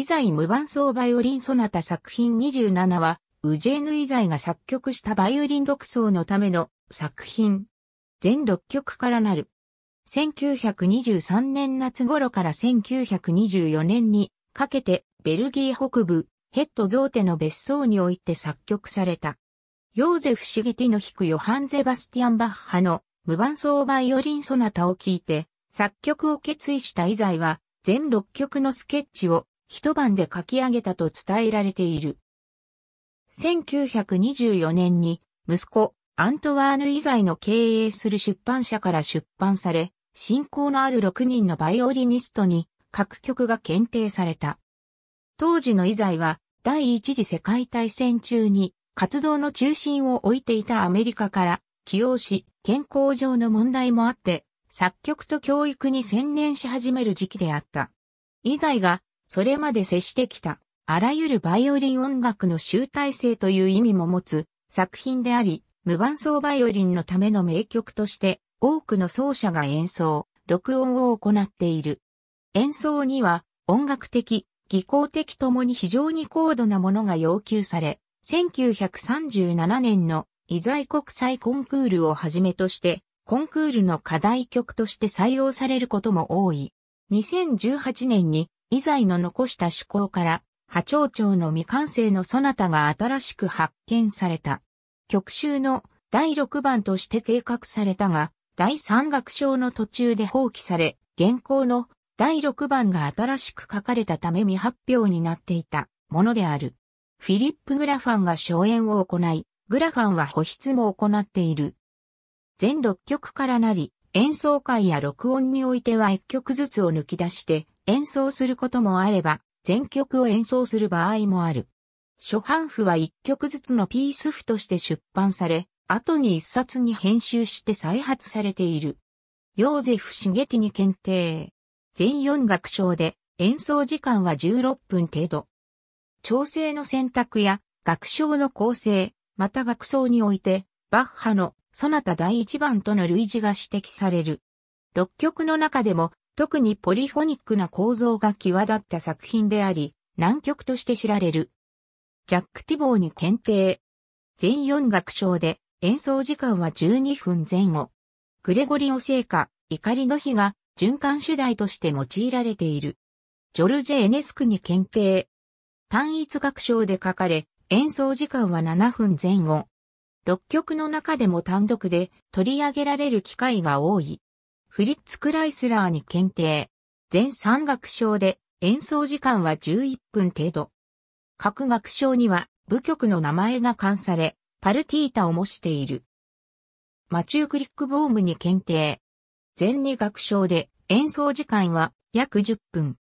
イザイ無伴奏バイオリンソナタ作品27は、ウジェーヌ・イザイが作曲したバイオリン独奏のための作品。全6曲からなる。1923年夏頃から1924年にかけてベルギー北部ヘッドゾーテの別荘において作曲された。ヨーゼフ・シゲティの弾くヨハン・ゼバスティアン・バッハの無伴奏バイオリンソナタを聴いて作曲を決意したイザイは全6曲のスケッチを一晩で書き上げたと伝えられている。1924年に息子アントワーヌ以在の経営する出版社から出版され、信仰のある6人のバイオリニストに各曲が検定された。当時の以在は第一次世界大戦中に活動の中心を置いていたアメリカから起用し、健康上の問題もあって、作曲と教育に専念し始める時期であった。以在がそれまで接してきた、あらゆるバイオリン音楽の集大成という意味も持つ作品であり、無伴奏バイオリンのための名曲として多くの奏者が演奏、録音を行っている。演奏には音楽的、技巧的ともに非常に高度なものが要求され、1937年のイザイ国際コンクールをはじめとして、コンクールの課題曲として採用されることも多い。2018年に以在の残した趣向から、波長長の未完成のそなたが新しく発見された。曲集の第6番として計画されたが、第3楽章の途中で放棄され、現行の第6番が新しく書かれたため未発表になっていたものである。フィリップ・グラファンが初演を行い、グラファンは保筆も行っている。全6曲からなり、演奏会や録音においては1曲ずつを抜き出して、演奏することもあれば、全曲を演奏する場合もある。初版譜は一曲ずつのピース譜として出版され、後に一冊に編集して再発されている。ヨーゼフ・シゲティに検定。全4楽章で演奏時間は16分程度。調整の選択や楽章の構成、また楽奏において、バッハのソナタ第1番との類似が指摘される。6曲の中でも特にポリフォニックな構造が際立った作品であり、難曲として知られる。ジャック・ティボーに検定。全4楽章で演奏時間は12分前後。グレゴリオ聖歌、怒りの日が循環主題として用いられている。ジョルジェ・エネスクに検定。単一楽章で書かれ、演奏時間は7分前後。6曲の中でも単独で取り上げられる機会が多い。フリッツ・クライスラーに検定。全3楽章で演奏時間は11分程度。各楽章には部曲の名前が冠され、パルティータを模している。マチュークリックボームに検定。全2楽章で演奏時間は約10分。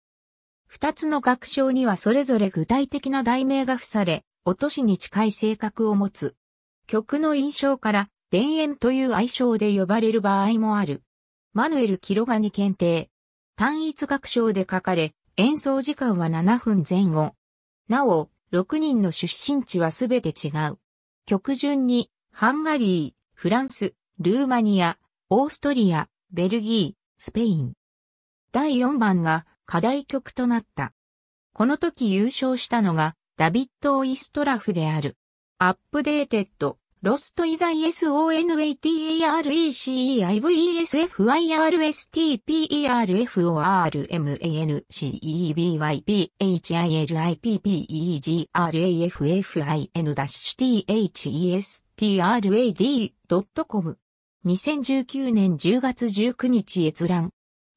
2つの楽章にはそれぞれ具体的な題名が付され、落としに近い性格を持つ。曲の印象から、田園という愛称で呼ばれる場合もある。マヌエル・キロガニ検定。単一楽章で書かれ、演奏時間は7分前後。なお、6人の出身地はすべて違う。曲順に、ハンガリー、フランス、ルーマニア、オーストリア、ベルギー、スペイン。第4番が課題曲となった。この時優勝したのが、ダビッド・オイストラフである。アップデーテッド、ロストイザイ s o n a t e a r e c i f i r s t p e r f o m a n c e b y b h i l i p p e g r a f i n t h e s t r a d c o m 2019年10月19日閲覧。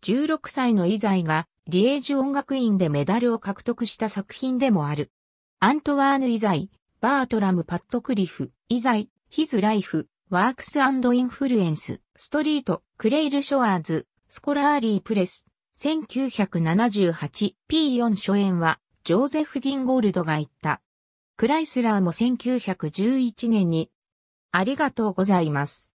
16歳のイザイがリエージュ音楽院でメダルを獲得した作品でもある。アントワーヌ・イザイ、バートラム・パットクリフ、イザイ、His Life, Works and Influence, Street, Crail Shores, Scholarly Press, 1978, P4 初演は、ジョーゼフ・ギンゴールドが言った。クライスラーも1911年に、ありがとうございます。